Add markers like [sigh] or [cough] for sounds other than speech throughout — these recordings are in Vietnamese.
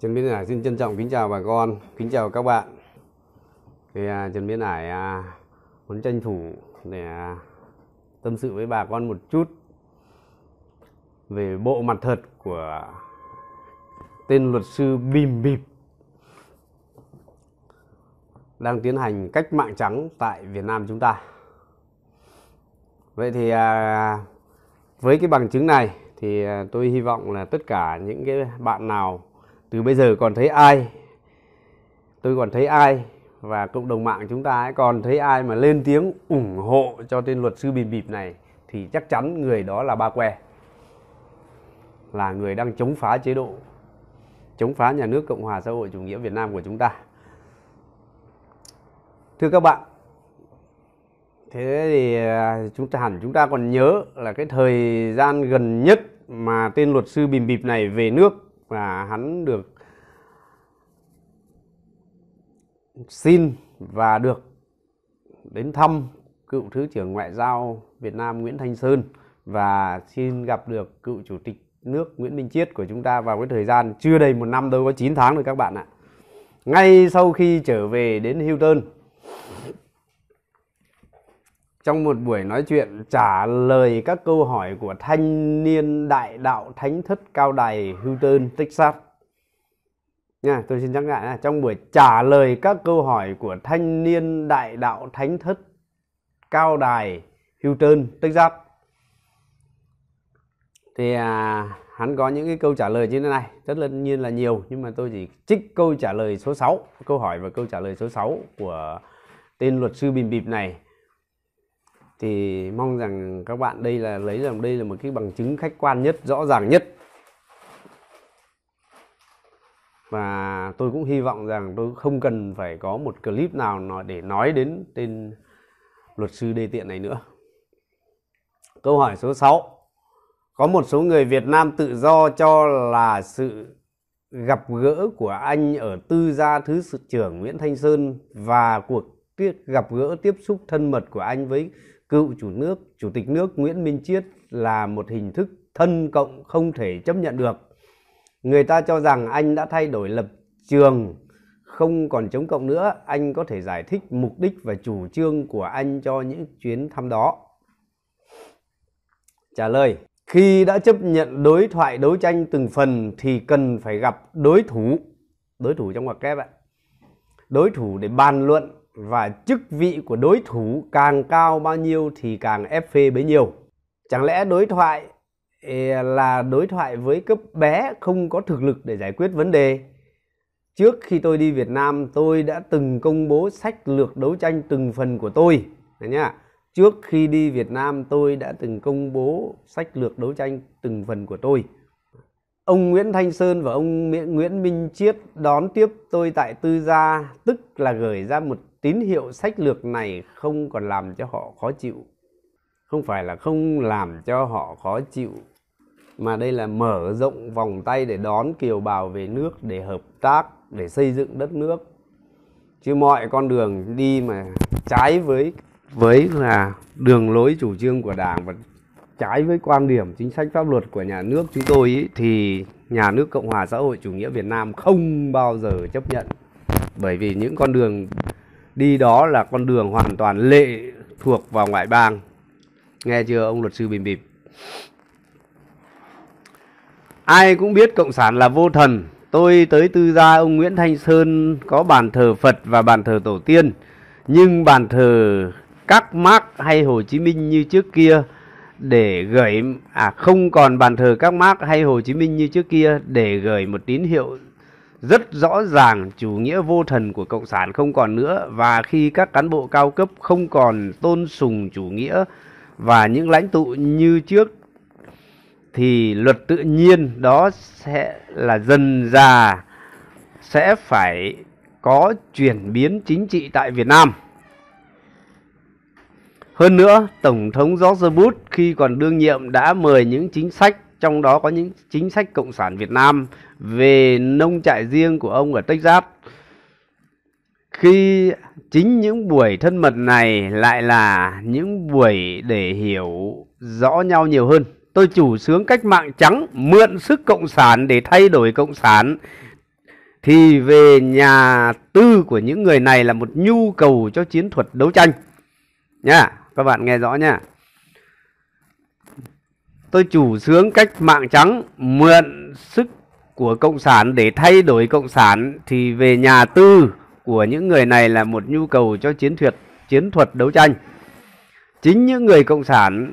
Trần Biên Hải xin trân trọng kính chào bà con, kính chào các bạn. Thì à, Trần Biên Hải à, muốn tranh thủ để à, tâm sự với bà con một chút về bộ mặt thật của tên luật sư Bìm Bịp đang tiến hành cách mạng trắng tại Việt Nam chúng ta. Vậy thì à, với cái bằng chứng này thì à, tôi hy vọng là tất cả những cái bạn nào từ bây giờ còn thấy ai tôi còn thấy ai và cộng đồng mạng chúng ta ấy còn thấy ai mà lên tiếng ủng hộ cho tên luật sư bìm bịp này thì chắc chắn người đó là ba que là người đang chống phá chế độ chống phá nhà nước cộng hòa xã hội chủ nghĩa việt nam của chúng ta thưa các bạn thế thì à, chúng ta hẳn chúng ta còn nhớ là cái thời gian gần nhất mà tên luật sư bìm bịp này về nước và hắn được xin và được đến thăm cựu thứ trưởng ngoại giao Việt Nam Nguyễn Thanh Sơn và xin gặp được cựu chủ tịch nước Nguyễn Minh Chiết của chúng ta vào cái thời gian chưa đầy một năm đâu có 9 tháng rồi các bạn ạ. Ngay sau khi trở về đến Hilton trong một buổi nói chuyện trả lời các câu hỏi của thanh niên đại đạo thánh thất cao đài Houston, Texas. Nha, tôi xin nhắc lại là trong buổi trả lời các câu hỏi của thanh niên đại đạo thánh thất cao đài Houston, Texas thì à, hắn có những cái câu trả lời như thế này rất là nhiên là nhiều nhưng mà tôi chỉ trích câu trả lời số 6 câu hỏi và câu trả lời số 6 của tên luật sư bìm bịp này thì mong rằng các bạn đây là lấy làm đây là một cái bằng chứng khách quan nhất rõ ràng nhất và tôi cũng hy vọng rằng tôi không cần phải có một clip nào nói để nói đến tên luật sư đê tiện này nữa câu hỏi số 6 có một số người Việt Nam tự do cho là sự gặp gỡ của anh ở tư gia thứ sự trưởng Nguyễn Thanh Sơn và cuộc gặp gỡ tiếp xúc thân mật của anh với cựu chủ nước chủ tịch nước Nguyễn Minh Chiết là một hình thức thân cộng không thể chấp nhận được. Người ta cho rằng anh đã thay đổi lập trường không còn chống cộng nữa, anh có thể giải thích mục đích và chủ trương của anh cho những chuyến thăm đó. Trả lời, khi đã chấp nhận đối thoại đấu tranh từng phần thì cần phải gặp đối thủ, đối thủ trong ngoặc kép ạ. Đối thủ để bàn luận và chức vị của đối thủ càng cao bao nhiêu thì càng ép phê bấy nhiêu chẳng lẽ đối thoại là đối thoại với cấp bé không có thực lực để giải quyết vấn đề trước khi tôi đi Việt Nam tôi đã từng công bố sách lược đấu tranh từng phần của tôi đấy nhá trước khi đi Việt Nam tôi đã từng công bố sách lược đấu tranh từng phần của tôi Ông Nguyễn Thanh Sơn và ông Nguyễn Minh Chiết đón tiếp tôi tại Tư Gia, tức là gửi ra một tín hiệu sách lược này không còn làm cho họ khó chịu. Không phải là không làm cho họ khó chịu, mà đây là mở rộng vòng tay để đón kiều bào về nước, để hợp tác, để xây dựng đất nước. Chứ mọi con đường đi mà trái với với là đường lối chủ trương của Đảng và trái với quan điểm chính sách pháp luật của nhà nước chúng tôi ý, thì nhà nước Cộng hòa xã hội chủ nghĩa Việt Nam không bao giờ chấp nhận bởi vì những con đường đi đó là con đường hoàn toàn lệ thuộc vào ngoại bang nghe chưa ông luật sư bình bịp ai cũng biết cộng sản là vô thần tôi tới tư gia ông Nguyễn Thanh Sơn có bàn thờ Phật và bàn thờ tổ tiên nhưng bàn thờ các Mark hay Hồ Chí Minh như trước kia để gửi à không còn bàn thờ các mác hay Hồ Chí Minh như trước kia để gửi một tín hiệu rất rõ ràng chủ nghĩa vô thần của cộng sản không còn nữa và khi các cán bộ cao cấp không còn tôn sùng chủ nghĩa và những lãnh tụ như trước thì luật tự nhiên đó sẽ là dần già sẽ phải có chuyển biến chính trị tại Việt Nam. Hơn nữa, Tổng thống George Bush khi còn đương nhiệm đã mời những chính sách trong đó có những chính sách cộng sản Việt Nam về nông trại riêng của ông ở Texas. Khi chính những buổi thân mật này lại là những buổi để hiểu rõ nhau nhiều hơn. Tôi chủ sướng cách mạng trắng mượn sức cộng sản để thay đổi cộng sản thì về nhà tư của những người này là một nhu cầu cho chiến thuật đấu tranh. Nha. Yeah các bạn nghe rõ nha. Tôi chủ sướng cách mạng trắng mượn sức của Cộng sản để thay đổi Cộng sản thì về nhà tư của những người này là một nhu cầu cho chiến thuật, chiến thuật đấu tranh. Chính những người Cộng sản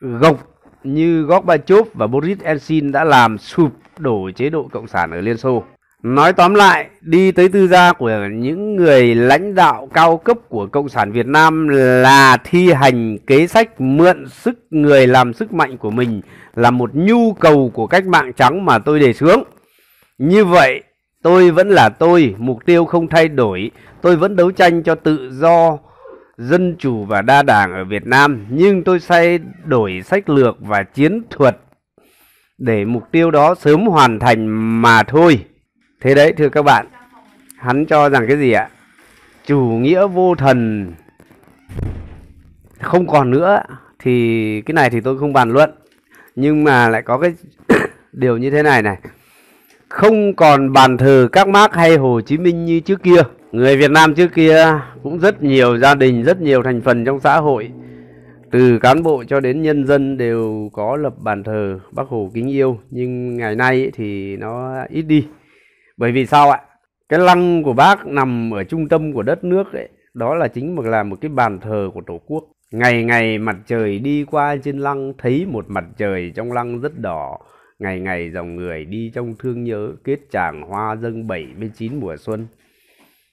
gộc như Gorbachev và Boris Elsin đã làm sụp đổ chế độ Cộng sản ở Liên Xô. Nói tóm lại, đi tới tư gia của những người lãnh đạo cao cấp của Cộng sản Việt Nam là thi hành kế sách mượn sức người làm sức mạnh của mình là một nhu cầu của cách mạng trắng mà tôi đề xướng. Như vậy, tôi vẫn là tôi, mục tiêu không thay đổi, tôi vẫn đấu tranh cho tự do, dân chủ và đa đảng ở Việt Nam, nhưng tôi thay đổi sách lược và chiến thuật để mục tiêu đó sớm hoàn thành mà thôi thế đấy thưa các bạn hắn cho rằng cái gì ạ chủ nghĩa vô thần không còn nữa thì cái này thì tôi không bàn luận nhưng mà lại có cái [coughs] điều như thế này này không còn bàn thờ các mác hay Hồ Chí Minh như trước kia người Việt Nam trước kia cũng rất nhiều gia đình rất nhiều thành phần trong xã hội từ cán bộ cho đến nhân dân đều có lập bàn thờ Bác Hồ kính yêu nhưng ngày nay thì nó ít đi bởi vì sao ạ cái lăng của bác nằm ở trung tâm của đất nước ấy đó là chính là một cái bàn thờ của tổ quốc ngày ngày mặt trời đi qua trên lăng thấy một mặt trời trong lăng rất đỏ ngày ngày dòng người đi trong thương nhớ kết tràng hoa dâng bảy bên chín mùa xuân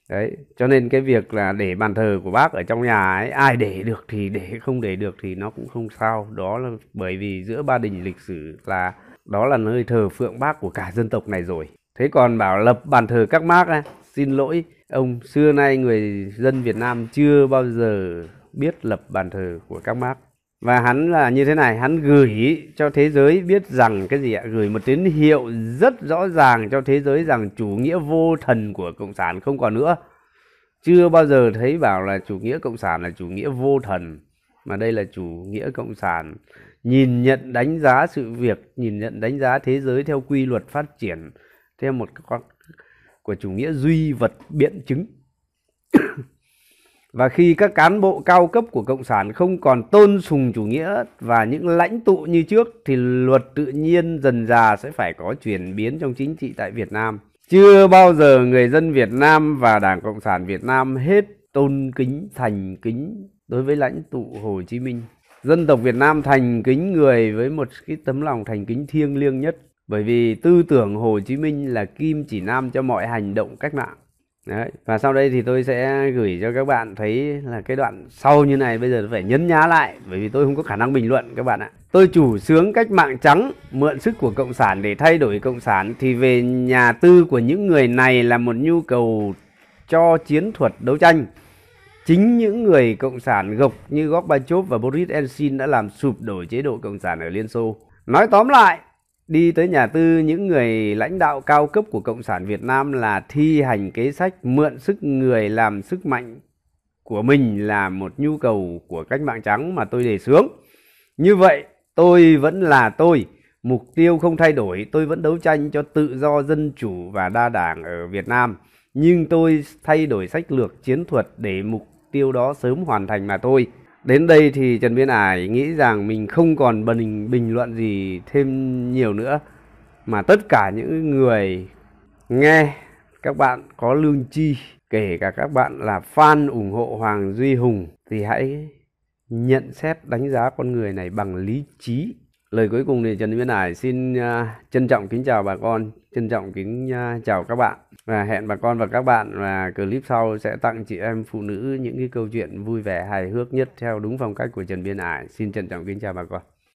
đấy cho nên cái việc là để bàn thờ của bác ở trong nhà ấy ai để được thì để không để được thì nó cũng không sao đó là bởi vì giữa ba đình lịch sử là đó là nơi thờ phượng bác của cả dân tộc này rồi thế còn bảo lập bàn thờ các mác á xin lỗi ông xưa nay người dân Việt Nam chưa bao giờ biết lập bàn thờ của các mác và hắn là như thế này hắn gửi cho thế giới biết rằng cái gì ạ gửi một tín hiệu rất rõ ràng cho thế giới rằng chủ nghĩa vô thần của cộng sản không còn nữa chưa bao giờ thấy bảo là chủ nghĩa cộng sản là chủ nghĩa vô thần mà đây là chủ nghĩa cộng sản nhìn nhận đánh giá sự việc nhìn nhận đánh giá thế giới theo quy luật phát triển theo một con của chủ nghĩa duy vật biện chứng [coughs] và khi các cán bộ cao cấp của cộng sản không còn tôn sùng chủ nghĩa và những lãnh tụ như trước thì luật tự nhiên dần già sẽ phải có chuyển biến trong chính trị tại Việt Nam. Chưa bao giờ người dân Việt Nam và Đảng Cộng sản Việt Nam hết tôn kính thành kính đối với lãnh tụ Hồ Chí Minh. Dân tộc Việt Nam thành kính người với một cái tấm lòng thành kính thiêng liêng nhất bởi vì tư tưởng Hồ Chí Minh là kim chỉ nam cho mọi hành động cách mạng Đấy. và sau đây thì tôi sẽ gửi cho các bạn thấy là cái đoạn sau như này bây giờ phải nhấn nhá lại bởi vì tôi không có khả năng bình luận các bạn ạ tôi chủ sướng cách mạng trắng mượn sức của cộng sản để thay đổi cộng sản thì về nhà tư của những người này là một nhu cầu cho chiến thuật đấu tranh chính những người cộng sản gộc như Gorbachev và Boris Elsin đã làm sụp đổ chế độ cộng sản ở Liên Xô nói tóm lại đi tới nhà tư những người lãnh đạo cao cấp của cộng sản việt nam là thi hành kế sách mượn sức người làm sức mạnh của mình là một nhu cầu của cách mạng trắng mà tôi đề xướng như vậy tôi vẫn là tôi mục tiêu không thay đổi tôi vẫn đấu tranh cho tự do dân chủ và đa đảng ở việt nam nhưng tôi thay đổi sách lược chiến thuật để mục tiêu đó sớm hoàn thành mà thôi Đến đây thì Trần Biên Ải nghĩ rằng mình không còn bình, bình luận gì thêm nhiều nữa. Mà tất cả những người nghe các bạn có lương chi, kể cả các bạn là fan ủng hộ Hoàng Duy Hùng thì hãy nhận xét đánh giá con người này bằng lý trí lời cuối cùng thì Trần Nguyên Hải xin uh, trân trọng kính chào bà con, trân trọng kính uh, chào các bạn và hẹn bà con và các bạn là clip sau sẽ tặng chị em phụ nữ những cái câu chuyện vui vẻ hài hước nhất theo đúng phong cách của Trần Biên Hải. Xin trân trọng kính chào bà con.